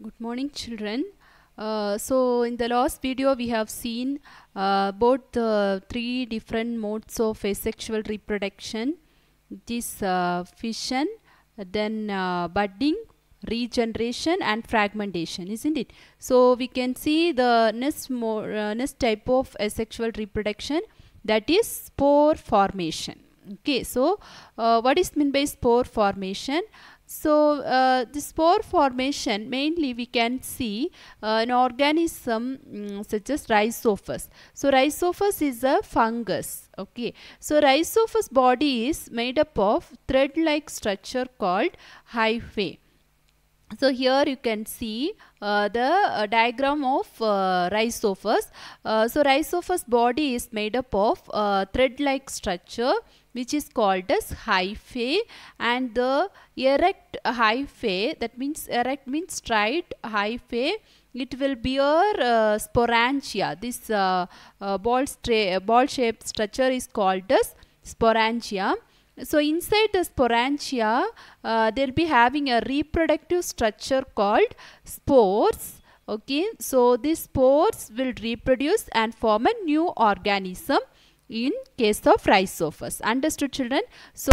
Good morning children. Uh, so in the last video we have seen uh, both the three different modes of asexual reproduction. This uh, fission, then uh, budding, regeneration and fragmentation isn't it? So we can see the next, more, uh, next type of asexual reproduction that is spore formation okay so uh, what is meant by spore formation so uh, the spore formation mainly we can see uh, an organism um, such as rhizophus. So rhizophus is a fungus. Okay. So rhizophus body is made up of thread-like structure called hyphae. So here you can see uh, the uh, diagram of uh, rhizophus. Uh, so rhizophus body is made up of uh, thread-like structure which is called as hyphae and the erect hyphae that means erect means straight hyphae it will bear uh, sporangia. This uh, uh, ball, ball shaped structure is called as sporangia. So inside the sporangia, uh, they'll be having a reproductive structure called spores. Okay, so these spores will reproduce and form a new organism in case of rhizophus. Understood children? So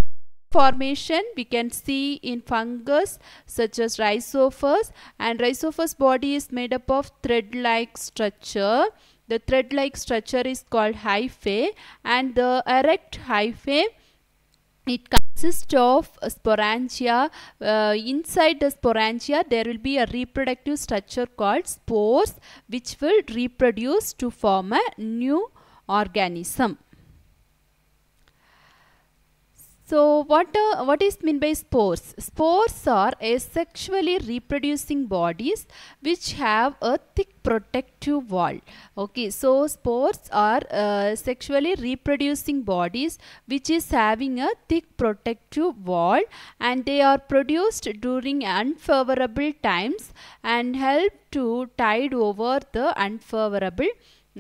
formation we can see in fungus such as rhizophus and rhizophus body is made up of thread-like structure. The thread-like structure is called hyphae and the erect hyphae it consists of sporangia. Uh, inside the sporangia, there will be a reproductive structure called spores, which will reproduce to form a new organism. So what, uh, what is meant by spores? Spores are asexually reproducing bodies which have a thick protective wall. Okay, so spores are uh, sexually reproducing bodies which is having a thick protective wall and they are produced during unfavorable times and help to tide over the unfavorable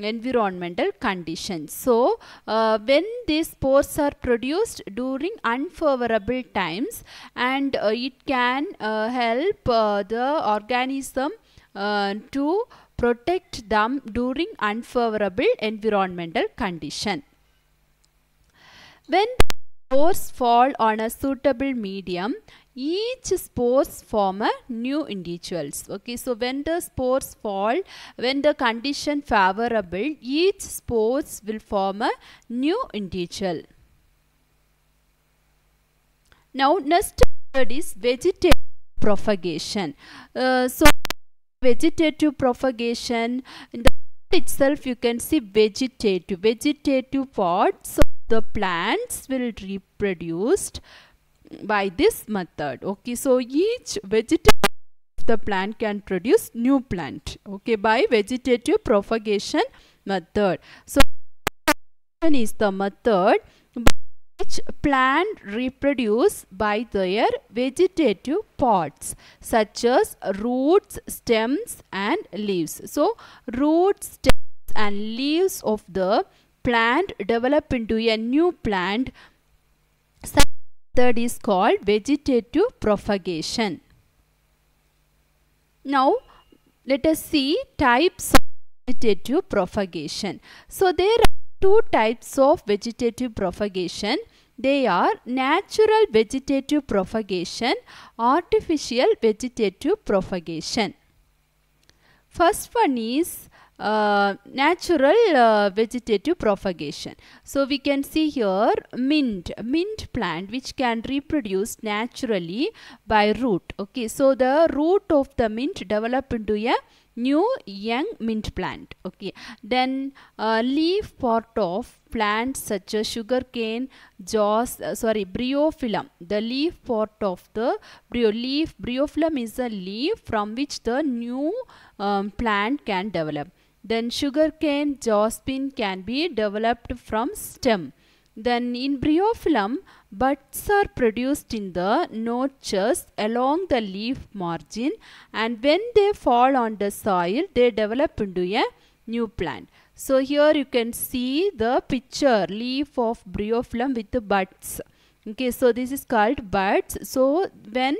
environmental conditions. So, uh, when these spores are produced during unfavorable times and uh, it can uh, help uh, the organism uh, to protect them during unfavorable environmental condition. When spores fall on a suitable medium, each spores form a new individuals okay so when the spores fall when the condition favorable each spores will form a new individual now next word is vegetative propagation uh, so vegetative propagation in the itself you can see vegetative vegetative part so the plants will reproduce by this method okay so each vegetable the plant can produce new plant okay by vegetative propagation method so is the method which plant reproduce by their vegetative parts such as roots stems and leaves so roots stems and leaves of the plant develop into a new plant such method is called vegetative propagation. Now let us see types of vegetative propagation. So there are two types of vegetative propagation. They are natural vegetative propagation, artificial vegetative propagation. First one is uh, natural uh, vegetative propagation. So we can see here mint, mint plant which can reproduce naturally by root. Okay, so the root of the mint develop into a new young mint plant. Okay, then uh, leaf part of plants such as sugarcane, joss, uh, sorry, bryophyllum. The leaf part of the brio leaf, bryophyllum is a leaf from which the new um, plant can develop. Then sugarcane jawspin can be developed from stem. Then in bryophyllum, buds are produced in the notches along the leaf margin and when they fall on the soil, they develop into a new plant. So here you can see the picture leaf of bryophyllum with the buds. Okay, so this is called buds. So when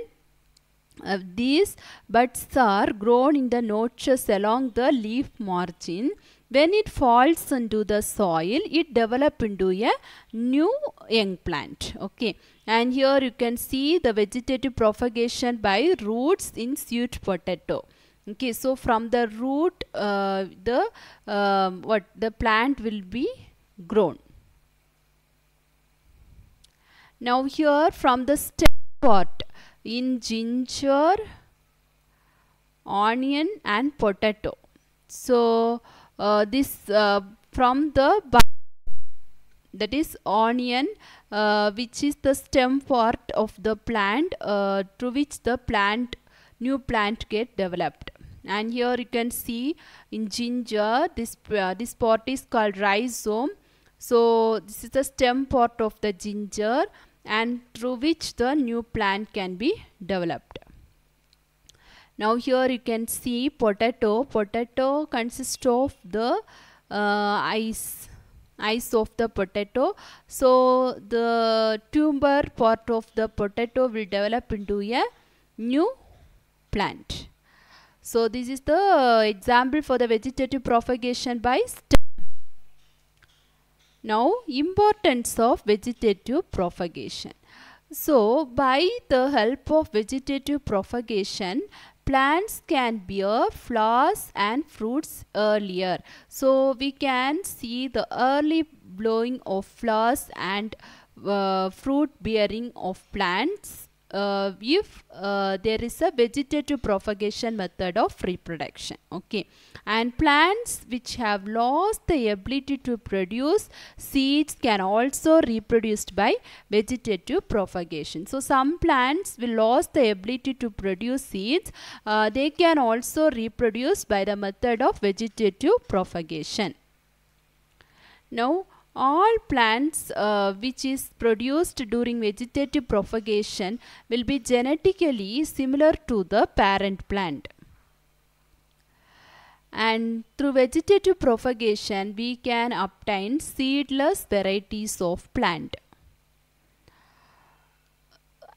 uh, these buds are grown in the notches along the leaf margin. When it falls into the soil, it develops into a new young plant. Okay, and here you can see the vegetative propagation by roots in sweet potato. Okay, so from the root, uh, the uh, what the plant will be grown. Now here from the stem part, in ginger, onion and potato. So uh, this uh, from the that is onion uh, which is the stem part of the plant uh, to which the plant new plant get developed and here you can see in ginger this uh, this part is called rhizome so this is the stem part of the ginger and through which the new plant can be developed. Now here you can see potato. Potato consists of the uh, ice ice of the potato so the tuber part of the potato will develop into a new plant so this is the example for the vegetative propagation by stem now importance of vegetative propagation. So by the help of vegetative propagation plants can bear flowers and fruits earlier. So we can see the early blowing of flowers and uh, fruit bearing of plants uh, if uh, there is a vegetative propagation method of reproduction okay and plants which have lost the ability to produce seeds can also reproduce by vegetative propagation so some plants will lost the ability to produce seeds uh, they can also reproduce by the method of vegetative propagation now all plants uh, which is produced during vegetative propagation will be genetically similar to the parent plant and through vegetative propagation we can obtain seedless varieties of plant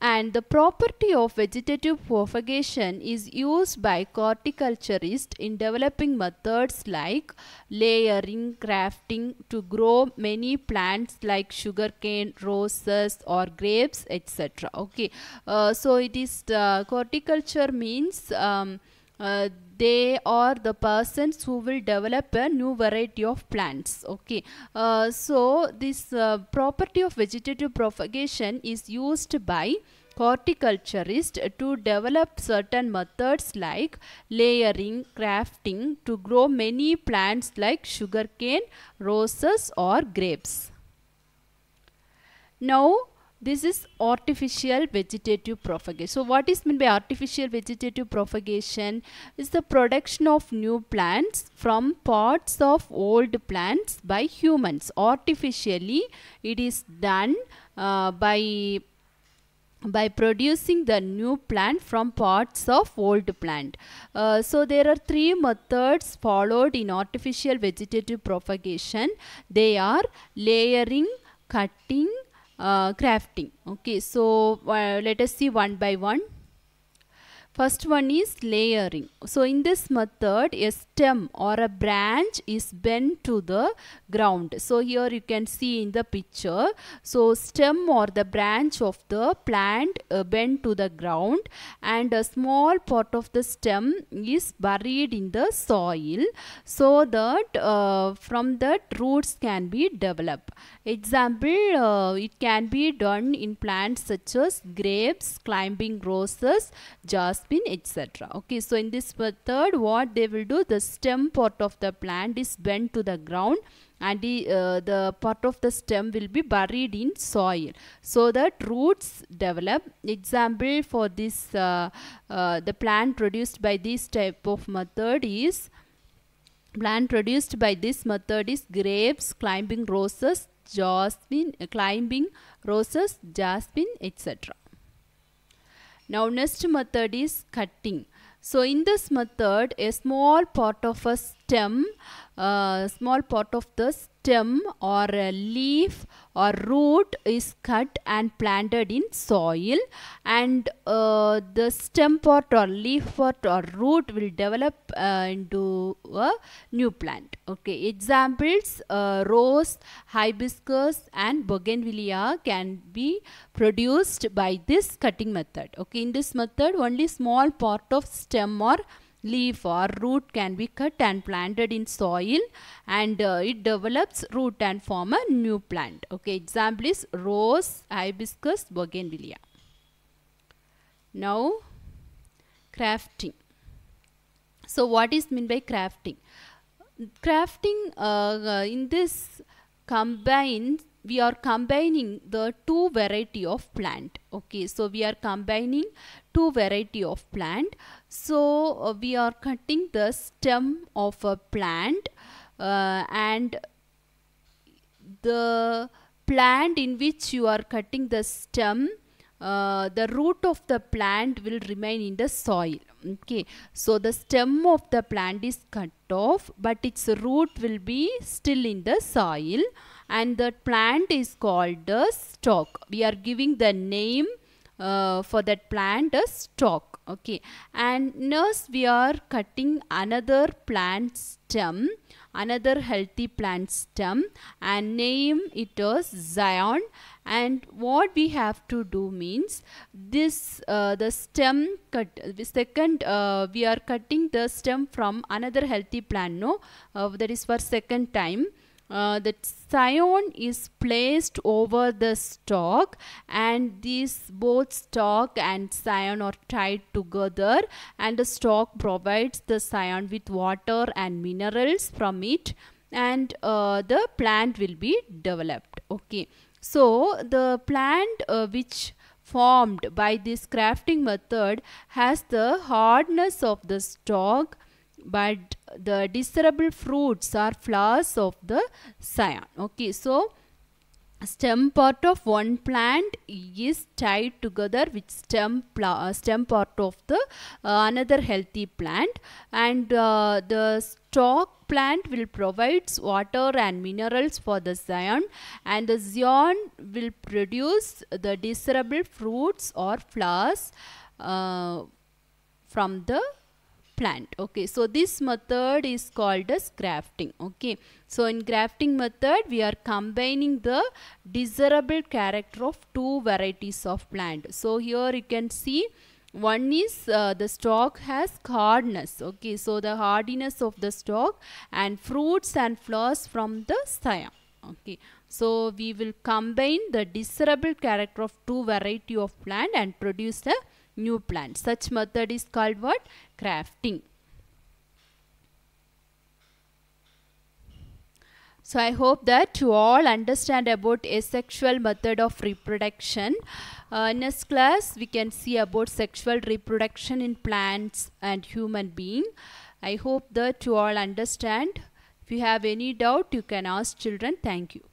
and the property of vegetative propagation is used by horticulturists in developing methods like layering, grafting to grow many plants like sugarcane, roses or grapes etc. Okay, uh, so it is uh, horticulture means um, uh, they are the persons who will develop a new variety of plants okay uh, so this uh, property of vegetative propagation is used by horticulturist to develop certain methods like layering grafting to grow many plants like sugarcane roses or grapes now this is artificial vegetative propagation. So what is meant by artificial vegetative propagation? Is the production of new plants from parts of old plants by humans. Artificially it is done uh, by by producing the new plant from parts of old plant. Uh, so there are three methods followed in artificial vegetative propagation. They are layering, cutting uh, crafting okay so uh, let us see one by one first one is layering so in this method a stem or a branch is bent to the ground so here you can see in the picture so stem or the branch of the plant uh, bent to the ground and a small part of the stem is buried in the soil so that uh, from that roots can be developed Example, uh, it can be done in plants such as grapes, climbing roses, jasmine, etc. Okay, so in this method, what they will do, the stem part of the plant is bent to the ground and the, uh, the part of the stem will be buried in soil so that roots develop example for this uh, uh, the plant produced by this type of method is plant produced by this method is grapes climbing roses jasmine, uh, climbing roses, jasmine, etc. Now next method is cutting. So in this method, a small part of a stem, uh, small part of the stem or leaf or root is cut and planted in soil and uh, the stem part or leaf part or root will develop uh, into a new plant. Okay, examples uh, rose, hibiscus and bougainvillea can be produced by this cutting method. Okay, in this method only small part of stem or leaf or root can be cut and planted in soil and uh, it develops root and form a new plant. Okay, example is rose, hibiscus, bougainvillea. Now, crafting. So, what is meant by crafting? Crafting uh, uh in this combines we are combining the two variety of plant okay so we are combining two variety of plant so uh, we are cutting the stem of a plant uh, and the plant in which you are cutting the stem uh, the root of the plant will remain in the soil okay so the stem of the plant is cut off but its root will be still in the soil and that plant is called the stalk. We are giving the name uh, for that plant a stalk. Okay. And next we are cutting another plant stem, another healthy plant stem and name it as Zion. And what we have to do means this uh, the stem cut second uh, we are cutting the stem from another healthy plant no uh, that is for second time uh, the scion is placed over the stalk and these both stalk and scion are tied together and the stalk provides the scion with water and minerals from it and uh, the plant will be developed okay so the plant uh, which formed by this crafting method has the hardness of the stalk but the desirable fruits are flowers of the scion okay so stem part of one plant is tied together with stem stem part of the uh, another healthy plant and uh, the stalk plant will provide water and minerals for the scion and the scion will produce the desirable fruits or flowers uh, from the plant okay so this method is called as grafting okay so in grafting method we are combining the desirable character of two varieties of plant so here you can see one is uh, the stalk has hardness okay so the hardiness of the stalk and fruits and flowers from the scion okay so we will combine the desirable character of two variety of plant and produce the new plant. Such method is called what? Crafting. So I hope that you all understand about asexual method of reproduction. Uh, next class we can see about sexual reproduction in plants and human being. I hope that you all understand. If you have any doubt you can ask children. Thank you.